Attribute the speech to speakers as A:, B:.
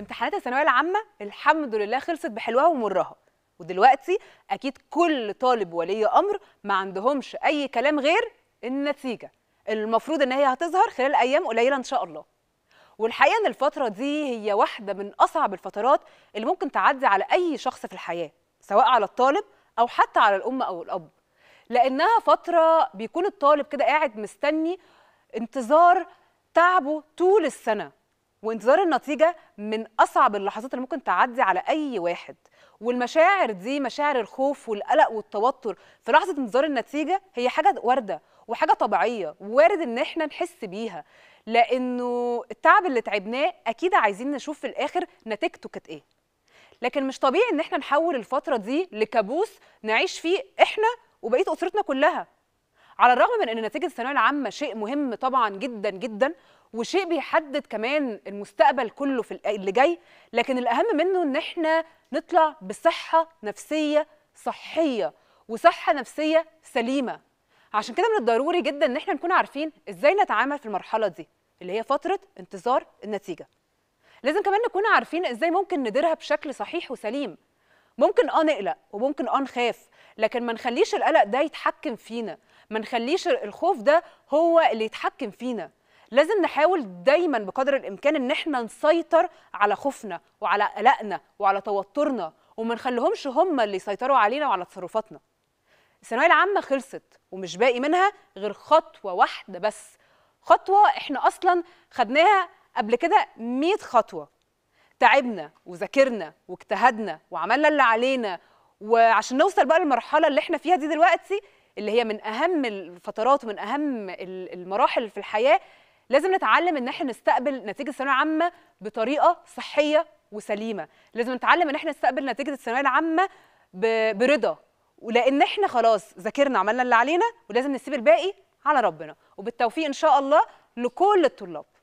A: امتحانات الثانويه العامه الحمد لله خلصت بحلوها ومرها ودلوقتي اكيد كل طالب ولي امر ما عندهمش اي كلام غير النتيجه المفروض ان هي هتظهر خلال ايام قليله ان شاء الله والحقيقه ان الفتره دي هي واحده من اصعب الفترات اللي ممكن تعدي على اي شخص في الحياه سواء على الطالب او حتى على الام او الاب لانها فتره بيكون الطالب كده قاعد مستني انتظار تعبه طول السنه وانتظار النتيجه من اصعب اللحظات اللي ممكن تعدي على اي واحد والمشاعر دي مشاعر الخوف والقلق والتوتر في لحظه انتظار النتيجه هي حاجه وارده وحاجه طبيعيه وارد ان احنا نحس بيها لانه التعب اللي تعبناه اكيد عايزين نشوف في الاخر نتيجته كانت ايه لكن مش طبيعي ان احنا نحول الفتره دي لكابوس نعيش فيه احنا وبقيه اسرتنا كلها على الرغم من ان نتيجه الثانويه العامه شيء مهم طبعا جدا جدا وشيء بيحدد كمان المستقبل كله في اللي جاي لكن الاهم منه ان احنا نطلع بصحه نفسيه صحيه وصحه نفسيه سليمه عشان كده من الضروري جدا ان احنا نكون عارفين ازاي نتعامل في المرحله دي اللي هي فتره انتظار النتيجه لازم كمان نكون عارفين ازاي ممكن نديرها بشكل صحيح وسليم ممكن اه نقلق وممكن اه نخاف لكن ما نخليش القلق ده يتحكم فينا ما نخليش الخوف ده هو اللي يتحكم فينا لازم نحاول دايما بقدر الامكان ان احنا نسيطر على خوفنا وعلى قلقنا وعلى توترنا وما نخليهمش هم اللي يسيطروا علينا وعلى تصرفاتنا الثانويه العامه خلصت ومش باقي منها غير خطوه واحده بس خطوه احنا اصلا خدناها قبل كده 100 خطوه تعبنا وذاكرنا واجتهدنا وعملنا اللي علينا وعشان نوصل بقى للمرحله اللي احنا فيها دي دلوقتي اللي هي من اهم الفترات ومن اهم المراحل في الحياه لازم نتعلم ان احنا نستقبل نتيجه الثانويه العامه بطريقه صحيه وسليمه لازم نتعلم ان احنا نستقبل نتيجه الثانويه العامه برضا ولان احنا خلاص ذاكرنا عملنا اللي علينا ولازم نسيب الباقي على ربنا وبالتوفيق ان شاء الله لكل الطلاب